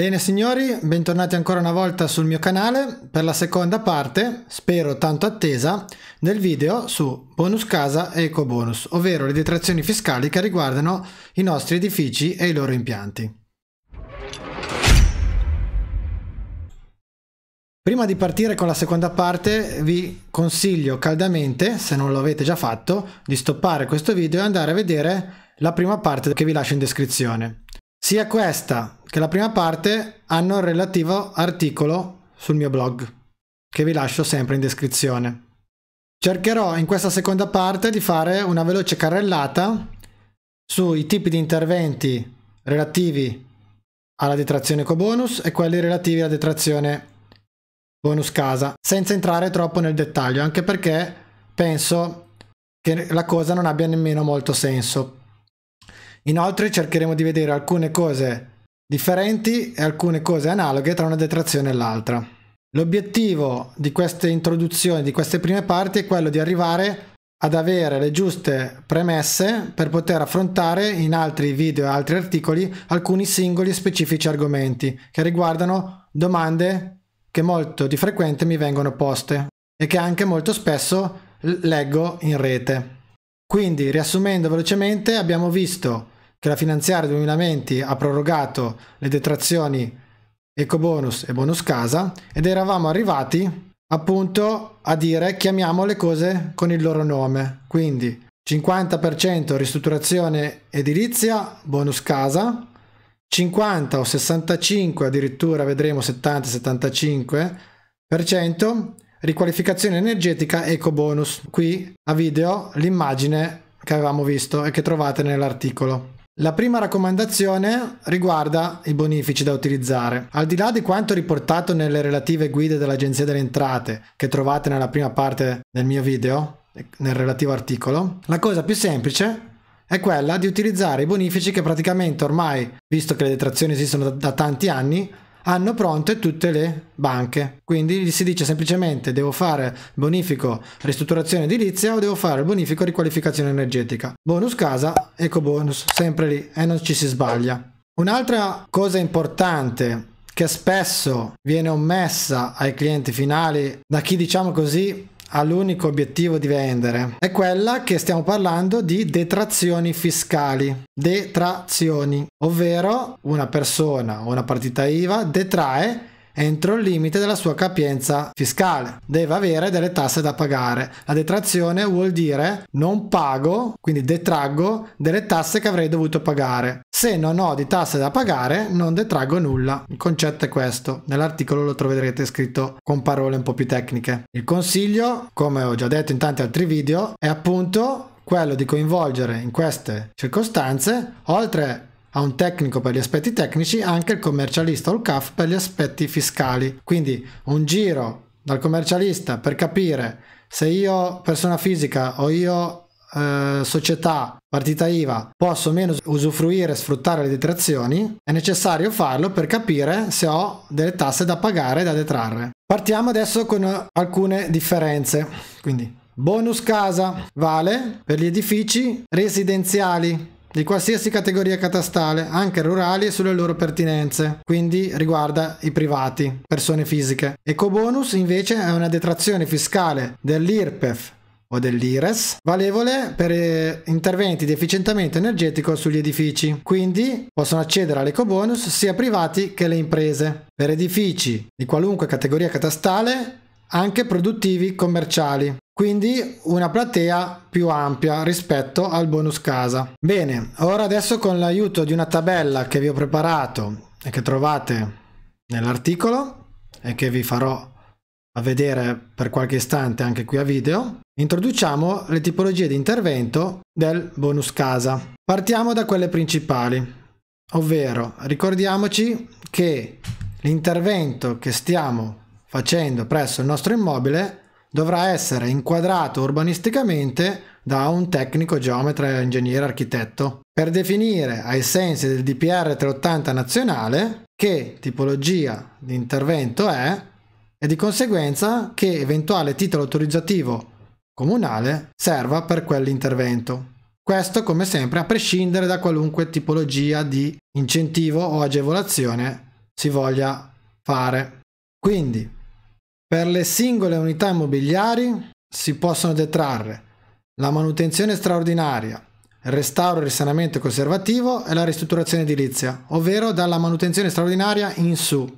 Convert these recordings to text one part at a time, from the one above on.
Bene signori, bentornati ancora una volta sul mio canale per la seconda parte, spero tanto attesa, del video su bonus casa e ecobonus, ovvero le detrazioni fiscali che riguardano i nostri edifici e i loro impianti. Prima di partire con la seconda parte vi consiglio caldamente, se non lo avete già fatto, di stoppare questo video e andare a vedere la prima parte che vi lascio in descrizione. Sia questa che la prima parte hanno il relativo articolo sul mio blog, che vi lascio sempre in descrizione. Cercherò in questa seconda parte di fare una veloce carrellata sui tipi di interventi relativi alla detrazione ecobonus e quelli relativi alla detrazione bonus casa, senza entrare troppo nel dettaglio, anche perché penso che la cosa non abbia nemmeno molto senso. Inoltre cercheremo di vedere alcune cose differenti e alcune cose analoghe tra una detrazione e l'altra. L'obiettivo di queste introduzioni, di queste prime parti, è quello di arrivare ad avere le giuste premesse per poter affrontare in altri video e altri articoli alcuni singoli e specifici argomenti che riguardano domande che molto di frequente mi vengono poste e che anche molto spesso leggo in rete. Quindi, riassumendo velocemente, abbiamo visto che la finanziaria 2020 ha prorogato le detrazioni ecobonus e bonus casa ed eravamo arrivati appunto a dire chiamiamo le cose con il loro nome. Quindi 50% ristrutturazione edilizia, bonus casa, 50 o 65, addirittura vedremo 70-75%, riqualificazione energetica eco bonus. Qui a video l'immagine che avevamo visto e che trovate nell'articolo. La prima raccomandazione riguarda i bonifici da utilizzare. Al di là di quanto riportato nelle relative guide dell'Agenzia delle Entrate, che trovate nella prima parte del mio video, nel relativo articolo, la cosa più semplice è quella di utilizzare i bonifici che praticamente ormai, visto che le detrazioni esistono da, da tanti anni, hanno pronte tutte le banche. Quindi si dice semplicemente devo fare bonifico ristrutturazione edilizia o devo fare bonifico riqualificazione energetica. Bonus casa, eco bonus, sempre lì e non ci si sbaglia. Un'altra cosa importante che spesso viene omessa ai clienti finali da chi diciamo così ha l'unico obiettivo di vendere è quella che stiamo parlando di detrazioni fiscali detrazioni ovvero una persona o una partita IVA detrae entro il limite della sua capienza fiscale. Deve avere delle tasse da pagare. La detrazione vuol dire non pago, quindi detraggo delle tasse che avrei dovuto pagare. Se non ho di tasse da pagare, non detraggo nulla. Il concetto è questo. Nell'articolo lo troverete scritto con parole un po' più tecniche. Il consiglio, come ho già detto in tanti altri video, è appunto quello di coinvolgere in queste circostanze, oltre a un tecnico per gli aspetti tecnici, anche il commercialista o il CAF per gli aspetti fiscali. Quindi un giro dal commercialista per capire se io persona fisica o io eh, società, partita IVA, posso o meno usufruire e sfruttare le detrazioni, è necessario farlo per capire se ho delle tasse da pagare e da detrarre. Partiamo adesso con alcune differenze. Quindi bonus casa vale per gli edifici residenziali di qualsiasi categoria catastale, anche rurali e sulle loro pertinenze, quindi riguarda i privati, persone fisiche. Ecobonus invece è una detrazione fiscale dell'IRPEF o dell'IRES, valevole per eh, interventi di efficientamento energetico sugli edifici. Quindi possono accedere all'ecobonus sia privati che le imprese. Per edifici di qualunque categoria catastale anche produttivi commerciali, quindi una platea più ampia rispetto al bonus casa. Bene, ora adesso con l'aiuto di una tabella che vi ho preparato e che trovate nell'articolo e che vi farò vedere per qualche istante anche qui a video, introduciamo le tipologie di intervento del bonus casa. Partiamo da quelle principali, ovvero ricordiamoci che l'intervento che stiamo facendo presso il nostro immobile dovrà essere inquadrato urbanisticamente da un tecnico geometra, ingegnere, architetto, per definire ai sensi del DPR 380 nazionale che tipologia di intervento è e di conseguenza che eventuale titolo autorizzativo comunale serva per quell'intervento. Questo come sempre a prescindere da qualunque tipologia di incentivo o agevolazione si voglia fare. Quindi per le singole unità immobiliari si possono detrarre la manutenzione straordinaria, il restauro, il risanamento conservativo e la ristrutturazione edilizia, ovvero dalla manutenzione straordinaria in su,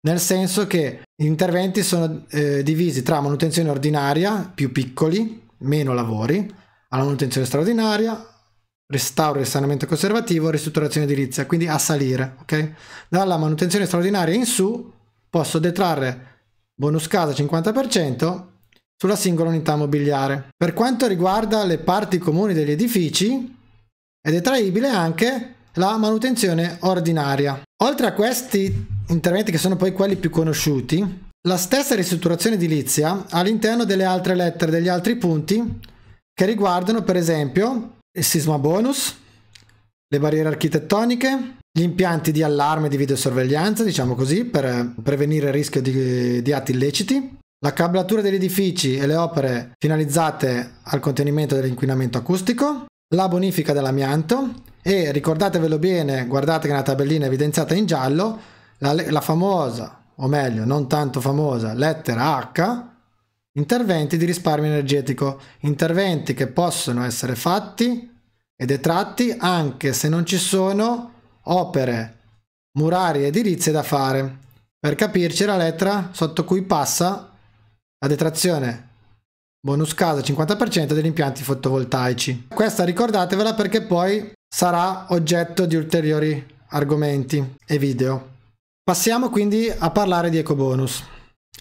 nel senso che gli interventi sono eh, divisi tra manutenzione ordinaria, più piccoli, meno lavori, alla manutenzione straordinaria, restauro, e risanamento conservativo, ristrutturazione edilizia, quindi a salire, ok? Dalla manutenzione straordinaria in su posso detrarre bonus casa 50% sulla singola unità mobiliare. Per quanto riguarda le parti comuni degli edifici, è detraibile anche la manutenzione ordinaria. Oltre a questi interventi che sono poi quelli più conosciuti, la stessa ristrutturazione edilizia all'interno delle altre lettere, degli altri punti che riguardano per esempio il sisma bonus, le barriere architettoniche, gli impianti di allarme di videosorveglianza, diciamo così, per eh, prevenire il rischio di, di atti illeciti, la cablatura degli edifici e le opere finalizzate al contenimento dell'inquinamento acustico, la bonifica dell'amianto e ricordatevelo bene, guardate che è una tabellina evidenziata in giallo, la, la famosa, o meglio non tanto famosa, lettera H, interventi di risparmio energetico, interventi che possono essere fatti e detratti anche se non ci sono opere, murari edilizie da fare. Per capirci la lettera sotto cui passa la detrazione bonus casa 50% degli impianti fotovoltaici. Questa ricordatevela perché poi sarà oggetto di ulteriori argomenti e video. Passiamo quindi a parlare di ecobonus,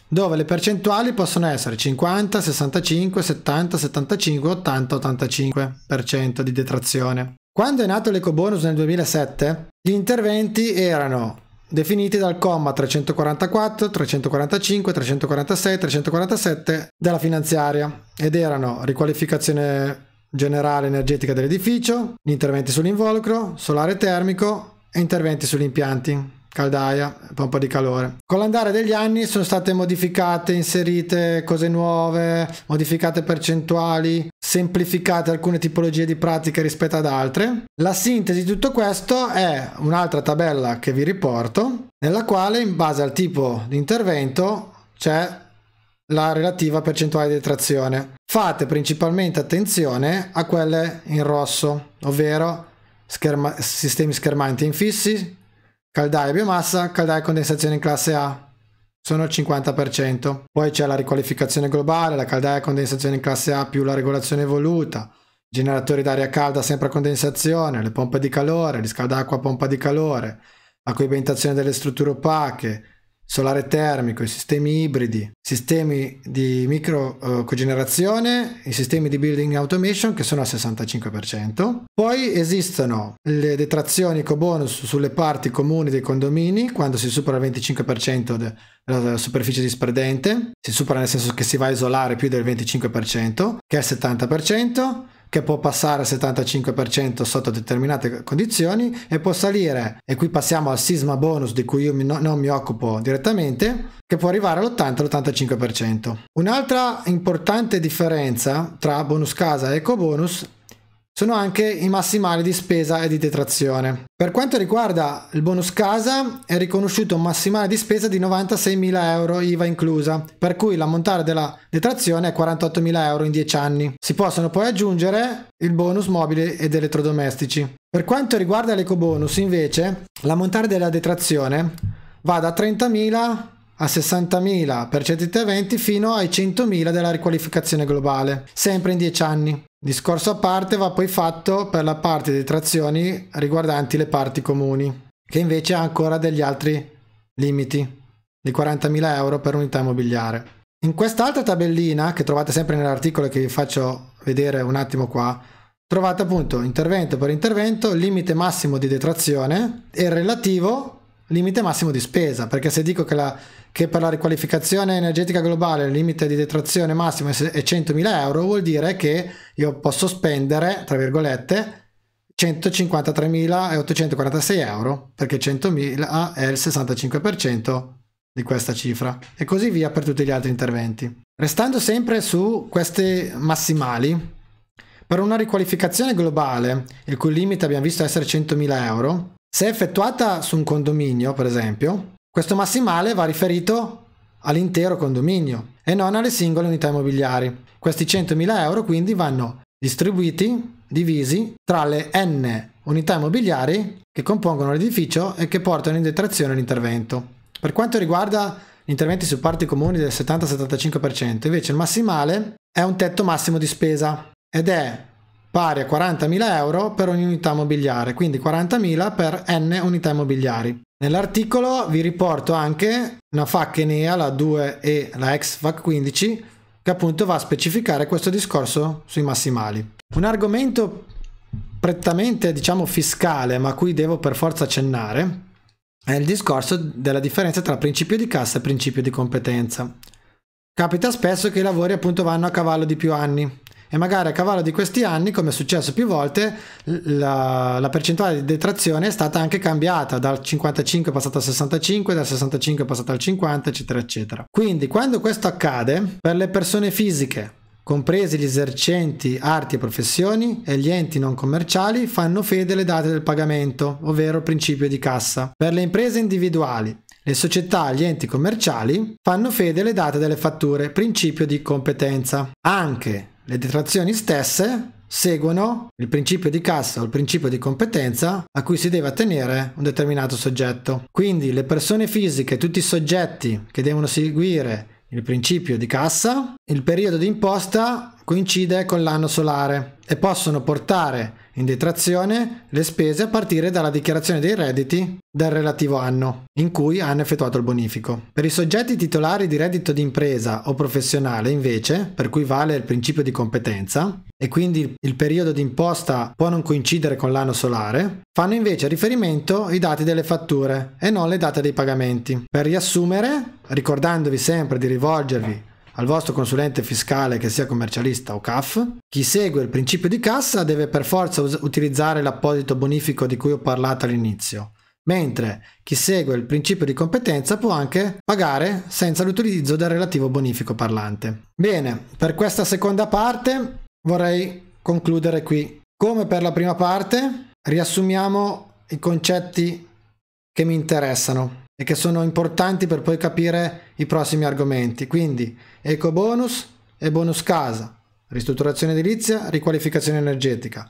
dove le percentuali possono essere 50, 65, 70, 75, 80, 85% di detrazione. Quando è nato l'ecobonus nel 2007, gli interventi erano definiti dal comma 344, 345, 346, 347 della finanziaria ed erano riqualificazione generale energetica dell'edificio, interventi sull'involucro, solare termico e interventi sugli impianti caldaia, pompa di calore. Con l'andare degli anni sono state modificate, inserite cose nuove, modificate percentuali, semplificate alcune tipologie di pratiche rispetto ad altre. La sintesi di tutto questo è un'altra tabella che vi riporto, nella quale in base al tipo di intervento c'è la relativa percentuale di detrazione. Fate principalmente attenzione a quelle in rosso, ovvero scherma sistemi schermanti infissi, Caldaia biomassa, caldaia condensazione in classe A. Sono il 50%. Poi c'è la riqualificazione globale, la caldaia condensazione in classe A più la regolazione evoluta, generatori d'aria calda sempre a condensazione, le pompe di calore, riscaldacqua a pompa di calore, la coibentazione delle strutture opache, solare termico, i sistemi ibridi, i sistemi di micro eh, cogenerazione, i sistemi di building automation che sono al 65%. Poi esistono le detrazioni ecobonus sulle parti comuni dei condomini quando si supera il 25% della superficie disperdente, si supera nel senso che si va a isolare più del 25%, che è il 70% che può passare al 75% sotto determinate condizioni e può salire, e qui passiamo al sisma bonus di cui io mi, no, non mi occupo direttamente, che può arrivare all'80-85%. Un'altra importante differenza tra bonus casa e ecobonus sono anche i massimali di spesa e di detrazione. Per quanto riguarda il bonus casa è riconosciuto un massimale di spesa di 96.000 euro IVA inclusa, per cui l'ammontare della detrazione è 48.000 euro in 10 anni. Si possono poi aggiungere il bonus mobili ed elettrodomestici. Per quanto riguarda l'ecobonus invece, l'ammontare della detrazione va da 30.000 a 60.000 per certi interventi fino ai 100.000 della riqualificazione globale, sempre in 10 anni. Discorso a parte va poi fatto per la parte di trazioni riguardanti le parti comuni, che invece ha ancora degli altri limiti di 40.000 euro per unità immobiliare. In quest'altra tabellina, che trovate sempre nell'articolo che vi faccio vedere un attimo qua, trovate appunto intervento per intervento, limite massimo di detrazione e relativo limite massimo di spesa, perché se dico che, la, che per la riqualificazione energetica globale il limite di detrazione massimo è 100.000 euro, vuol dire che io posso spendere, tra virgolette, 153.846 euro, perché 100.000 è il 65% di questa cifra e così via per tutti gli altri interventi. Restando sempre su questi massimali, per una riqualificazione globale, il cui limite abbiamo visto essere 100.000 euro, se effettuata su un condominio, per esempio, questo massimale va riferito all'intero condominio e non alle singole unità immobiliari. Questi 100.000 euro quindi vanno distribuiti, divisi tra le n unità immobiliari che compongono l'edificio e che portano in detrazione l'intervento. Per quanto riguarda gli interventi su parti comuni del 70-75%, invece il massimale è un tetto massimo di spesa ed è pari a 40.000 euro per ogni unità immobiliare, quindi 40.000 per n unità immobiliari. Nell'articolo vi riporto anche una FAC Enea, la 2 e la ex FAC 15, che appunto va a specificare questo discorso sui massimali. Un argomento prettamente diciamo fiscale, ma a cui devo per forza accennare, è il discorso della differenza tra principio di cassa e principio di competenza. Capita spesso che i lavori appunto vanno a cavallo di più anni, e magari a cavallo di questi anni, come è successo più volte, la, la percentuale di detrazione è stata anche cambiata, dal 55 è passata al 65, dal 65 è passata al 50, eccetera, eccetera. Quindi quando questo accade, per le persone fisiche, compresi gli esercenti arti e professioni e gli enti non commerciali fanno fede alle date del pagamento, ovvero il principio di cassa. Per le imprese individuali, le società e gli enti commerciali fanno fede alle date delle fatture, principio di competenza. Anche le detrazioni stesse seguono il principio di cassa o il principio di competenza a cui si deve attenere un determinato soggetto. Quindi le persone fisiche, tutti i soggetti che devono seguire il principio di cassa, il periodo di imposta coincide con l'anno solare e possono portare in detrazione le spese a partire dalla dichiarazione dei redditi del relativo anno in cui hanno effettuato il bonifico. Per i soggetti titolari di reddito di impresa o professionale, invece, per cui vale il principio di competenza e quindi il periodo di imposta può non coincidere con l'anno solare, fanno invece riferimento i dati delle fatture e non le date dei pagamenti. Per riassumere, ricordandovi sempre di rivolgervi al vostro consulente fiscale che sia commercialista o CAF. Chi segue il principio di cassa deve per forza utilizzare l'apposito bonifico di cui ho parlato all'inizio, mentre chi segue il principio di competenza può anche pagare senza l'utilizzo del relativo bonifico parlante. Bene, per questa seconda parte vorrei concludere qui. Come per la prima parte, riassumiamo i concetti che mi interessano e che sono importanti per poi capire i prossimi argomenti. Quindi eco bonus e bonus casa, ristrutturazione edilizia, riqualificazione energetica,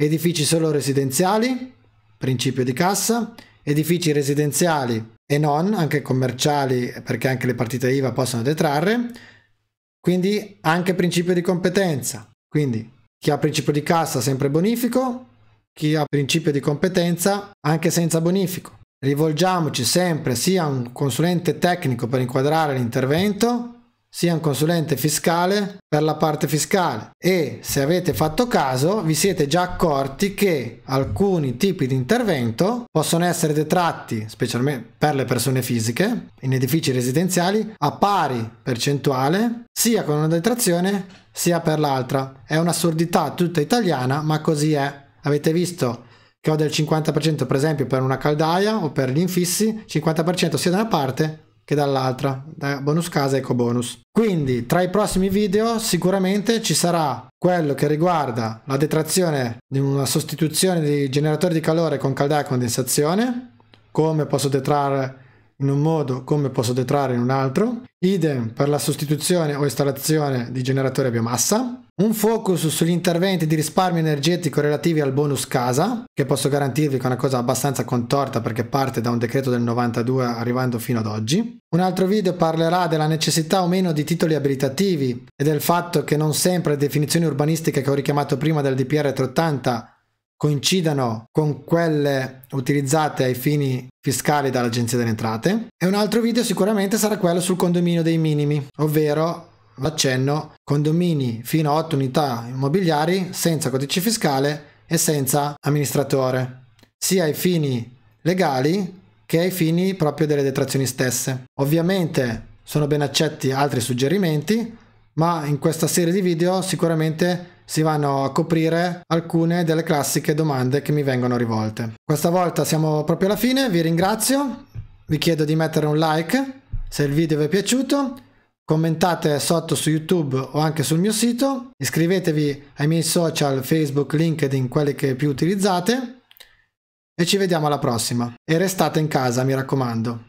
edifici solo residenziali, principio di cassa, edifici residenziali e non, anche commerciali, perché anche le partite IVA possono detrarre, quindi anche principio di competenza. Quindi chi ha principio di cassa sempre bonifico, chi ha principio di competenza anche senza bonifico rivolgiamoci sempre sia a un consulente tecnico per inquadrare l'intervento sia un consulente fiscale per la parte fiscale e se avete fatto caso vi siete già accorti che alcuni tipi di intervento possono essere detratti specialmente per le persone fisiche in edifici residenziali a pari percentuale sia con una detrazione sia per l'altra è un'assurdità tutta italiana ma così è avete visto che ho del 50% per esempio per una caldaia o per gli infissi, 50% sia da una parte che dall'altra, da bonus casa e bonus. Quindi tra i prossimi video sicuramente ci sarà quello che riguarda la detrazione di una sostituzione di generatore di calore con caldaia e condensazione, come posso detrarre in un modo come posso detrarre in un altro, idem per la sostituzione o installazione di generatore a biomassa, un focus sugli interventi di risparmio energetico relativi al bonus casa, che posso garantirvi che è una cosa abbastanza contorta perché parte da un decreto del 92 arrivando fino ad oggi. Un altro video parlerà della necessità o meno di titoli abilitativi e del fatto che non sempre le definizioni urbanistiche che ho richiamato prima del DPR 380 coincidano con quelle utilizzate ai fini fiscali dall'Agenzia delle Entrate. E un altro video sicuramente sarà quello sul condominio dei minimi, ovvero l'accenno condomini fino a 8 unità immobiliari senza codice fiscale e senza amministratore, sia ai fini legali che ai fini proprio delle detrazioni stesse. Ovviamente sono ben accetti altri suggerimenti, ma in questa serie di video sicuramente si vanno a coprire alcune delle classiche domande che mi vengono rivolte. Questa volta siamo proprio alla fine, vi ringrazio, vi chiedo di mettere un like se il video vi è piaciuto, commentate sotto su YouTube o anche sul mio sito, iscrivetevi ai miei social Facebook, LinkedIn, quelli che più utilizzate e ci vediamo alla prossima. E restate in casa, mi raccomando.